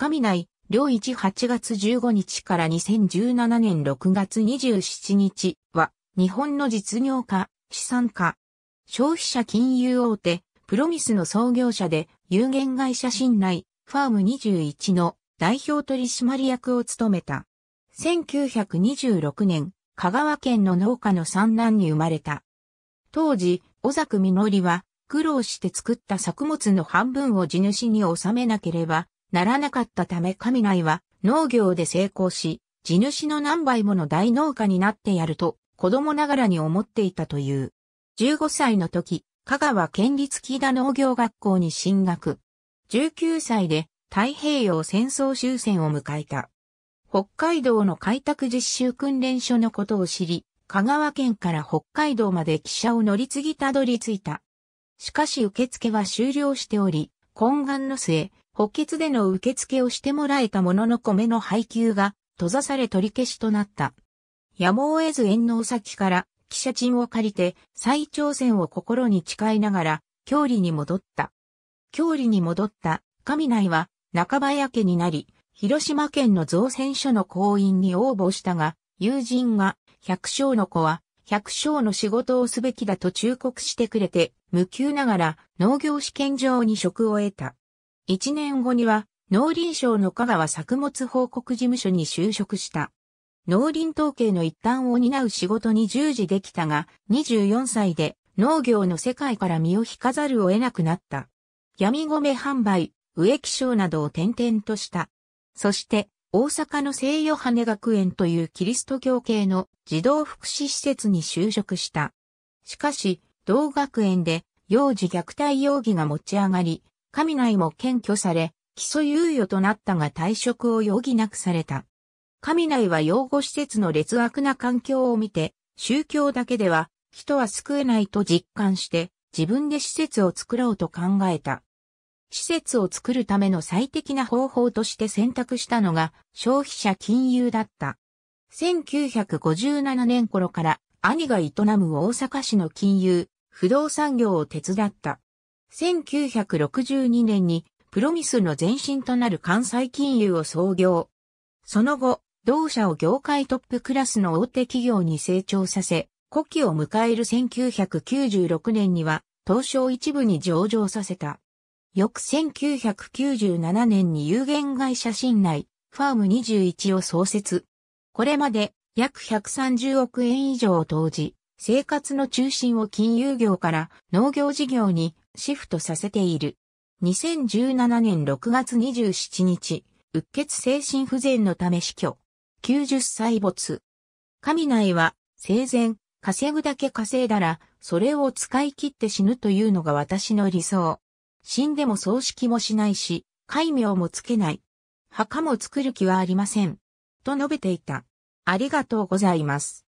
神内、両一8月15日から2017年6月27日は、日本の実業家、資産家、消費者金融大手、プロミスの創業者で、有限会社信内、ファーム21の代表取締役を務めた。1926年、香川県の農家の三男に生まれた。当時、小作実は、苦労して作った作物の半分を地主に納めなければならなかったため神内は農業で成功し、地主の何倍もの大農家になってやると子供ながらに思っていたという。15歳の時、香川県立木田農業学校に進学。19歳で太平洋戦争終戦を迎えた。北海道の開拓実習訓練所のことを知り、香川県から北海道まで汽車を乗り継ぎたどり着いた。しかし受付は終了しており、懇願の末、補欠での受付をしてもらえたものの米の配給が閉ざされ取り消しとなった。やむを得ず遠の先から記者賃を借りて再挑戦を心に誓いながら、郷里に戻った。郷里に戻った神内は中林家になり、広島県の造船所の行員に応募したが、友人が百姓の子は百姓の仕事をすべきだと忠告してくれて、無給ながら農業試験場に職を得た。一年後には、農林省の香川作物報告事務所に就職した。農林統計の一端を担う仕事に従事できたが、24歳で農業の世界から身を引かざるを得なくなった。闇米販売、植木商などを転々とした。そして、大阪の聖ヨハネ学園というキリスト教系の児童福祉施設に就職した。しかし、同学園で幼児虐待容疑が持ち上がり、神内も検挙され、基礎猶予となったが退職を余儀なくされた。神内は養護施設の劣悪な環境を見て、宗教だけでは人は救えないと実感して、自分で施設を作ろうと考えた。施設を作るための最適な方法として選択したのが消費者金融だった。1957年頃から兄が営む大阪市の金融、不動産業を手伝った。1962年にプロミスの前身となる関西金融を創業。その後、同社を業界トップクラスの大手企業に成長させ、古希を迎える1996年には、東証一部に上場させた。翌1997年に有限会社信内、ファーム21を創設。これまで約130億円以上を投じ、生活の中心を金融業から農業事業にシフトさせている。2017年6月27日、うっ血精神不全のため死去。90歳没。神内は生前、稼ぐだけ稼いだら、それを使い切って死ぬというのが私の理想。死んでも葬式もしないし、戒名もつけない。墓も作る気はありません。と述べていた。ありがとうございます。